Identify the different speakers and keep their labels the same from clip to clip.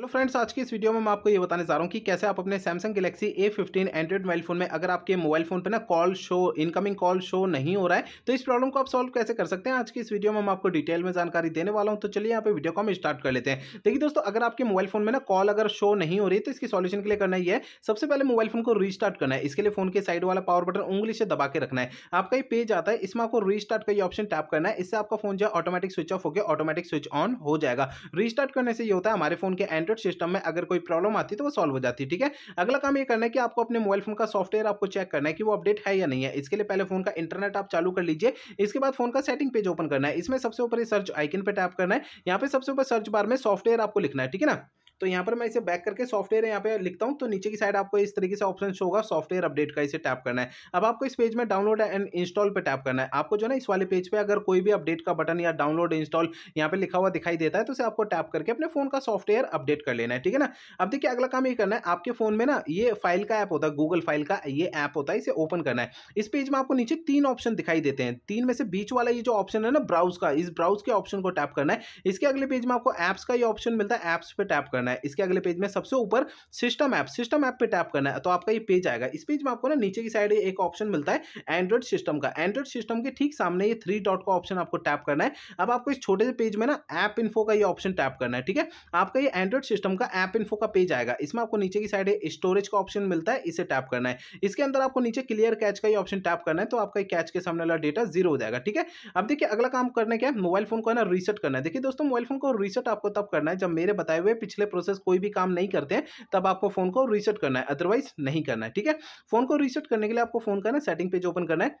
Speaker 1: hello friends आज की इस वीडियो में मैं आपको ये बताने जा रहा हूँ कि कैसे आप अपने Samsung Galaxy A fifteen Android mobile phone में अगर आपके मोबाइल फोन पे ना call show incoming call show नहीं हो रहा है तो इस प्रॉब्लम को आप सॉल्व कैसे कर सकते हैं आज की इस वीडियो में मैं आपको डिटेल में जानकारी देने वाला हूँ तो चलिए यहाँ पे वीडियो को हम स्टार्ट कर लेते हैं देखिए दोस्तों अगर आपके मोबाइल फोन में ना कॉल अगर शो नहीं हो रही तो इसकी सोल्यूशन के लिए करना ही है सबसे पहले मोबाइल फोन को रीस्टार्ट करना है इसके लिए फोन के साइड वाला पावर बटन उंगली से दबा के रखना है आपका ये पेज आता है इसमें आपको रीस्टार्ट का ये ऑप्शन टैप करना है इससे आपका फोन जो है ऑटोमेटिक स्विच ऑफ होकर ऑटोमेटिक स्विच ऑन हो जाएगा रीस्टार्ट करने से ये होता है हमारे फोन के एंड्रॉइड ऑटोमेटेड सिस्टम में अगर कोई प्रॉब्लम आती तो वो सॉल्व हो जाती ठीक है अगला काम ये करना है कि आपको अपने मोबाइल फोन का सॉफ्टवेयर आपको चेक करना है कि वो अपडेट है या नहीं है इसके लिए पहले फोन का इंटरनेट आप चालू कर लीजिए इसके बाद फोन का सेटिंग पेज ओपन करना है इसमें सबसे ऊपर सर्च आइकन पर टैप करना है यहाँ पे सबसे ऊपर सर्च बार में सॉफ्टवेयर आपको लिखना है ठीक है ना तो यहाँ पर मैं इसे बैक करके सॉफ्टवेयर यहाँ पे लिखता हूँ तो नीचे की साइड आपको इस तरीके से ऑप्शन होगा सॉफ्टवेयर अपडेट का इसे टैप करना है अब आपको इस पेज में डाउनलोड एंड इंस्टॉल पर टैप करना है आपको जो ना इस वाले पेज पर पे अगर कोई भी अपडेट का बटन या डाउनलोड इंस्टॉल यहाँ पे लिखा हुआ दिखाई देता है तो उसे आपको टैप करके अपने फोन का सॉफ्टवेयर अपडेट कर लेना है ठीक है ना अब देखिए अगला काम ये करना है आपके फोन में ना ये फाइल का ऐप होता है गूगल फाइल का ये ऐप होता है इसे ओपन करना है इस पेज में आपको नीचे तीन ऑप्शन दिखाई देते हैं तीन में से बीच वाला ये जो ऑप्शन है ना ब्राउज का इस ब्राउज के ऑप्शन को टैप करना है इसके अगले पेज में आपको ऐप्स का ये ऑप्शन मिलता है ऐप्स पे टैप करना है करना है इसके अगले पेज में सबसे ऊपर सिस्टम ऐप सिस्टम ऐप पे टैप करना है तो आपका ये पेज आएगा इस पेज में आपको ना नीचे की साइड एक ऑप्शन मिलता है एंड्रॉइड सिस्टम का एंड्रॉइड सिस्टम के ठीक सामने ये थ्री डॉट का ऑप्शन आपको टैप करना है अब आपको इस छोटे से पेज में ना ऐप इन्फो का ये ऑप्शन टैप करना है ठीक है आपका ये एंड्रॉइड सिस्टम का ऐप इन्फो का पेज आएगा इसमें आपको नीचे की साइड स्टोरेज का ऑप्शन मिलता है इसे टैप करना है इसके अंदर आपको नीचे क्लियर कैच का ये ऑप्शन टैप करना है तो आपका कैच के सामने वाला डेटा जीरो हो जाएगा ठीक है अब देखिए अगला काम करने क्या है मोबाइल फोन को ना रीसेट करना है देखिए दोस्तों मोबाइल फोन को रीसेट आपको तब करना है जब मेरे बताए हुए पिछले प्रोसेस कोई भी काम नहीं करते हैं तब आपको फ़ोन को रीसेट करना है अदरवाइज नहीं करना है ठीक है फ़ोन को रीसेट करने के लिए आपको फ़ोन करना है सेटिंग पेज ओपन करना है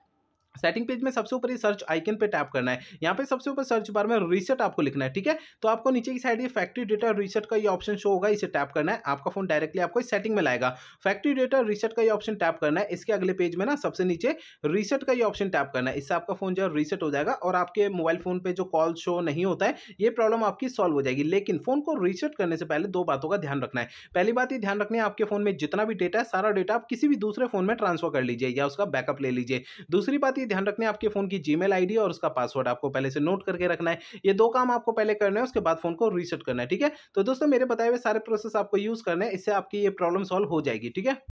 Speaker 1: सेटिंग पेज में सबसे ऊपर ये सर्च आइकन पे टैप करना है यहाँ पे सबसे ऊपर सर्च बार में रीसेट आपको लिखना है ठीक है तो आपको नीचे की साइड ये फैक्ट्री डेटा रीसेट का ये ऑप्शन शो होगा इसे टैप करना है आपका फोन डायरेक्टली आपको सेटिंग में लाएगा फैक्ट्री डेटा रीसेट का ये ऑप्शन टैप करना है इसके अगले पेज में ना सबसे नीचे रीसेट का ये ऑप्शन टैप करना है इससे आपका फोन जो है रीसेट हो जाएगा और आपके मोबाइल फोन पर जो कॉल शो नहीं होता है ये प्रॉब्लम आपकी सॉल्व हो जाएगी लेकिन फोन को रीसेट करने से पहले दो बातों का ध्यान रखना है पहली बात ये ध्यान रखना है आपके फोन में जितना भी डेटा है सारा डेटा आप किसी भी दूसरे फोन में ट्रांसफर कर लीजिए या उसका बैकअप ले लीजिए दूसरी बात ये ध्यान रखना है आपके फ़ोन की जीमेल मेल और उसका पासवर्ड आपको पहले से नोट करके रखना है ये दो काम आपको पहले करना है उसके बाद फ़ोन को रीसेट करना है ठीक है तो दोस्तों मेरे बताए हुए सारे प्रोसेस आपको यूज़ करना है इससे आपकी ये प्रॉब्लम सॉल्व हो जाएगी ठीक है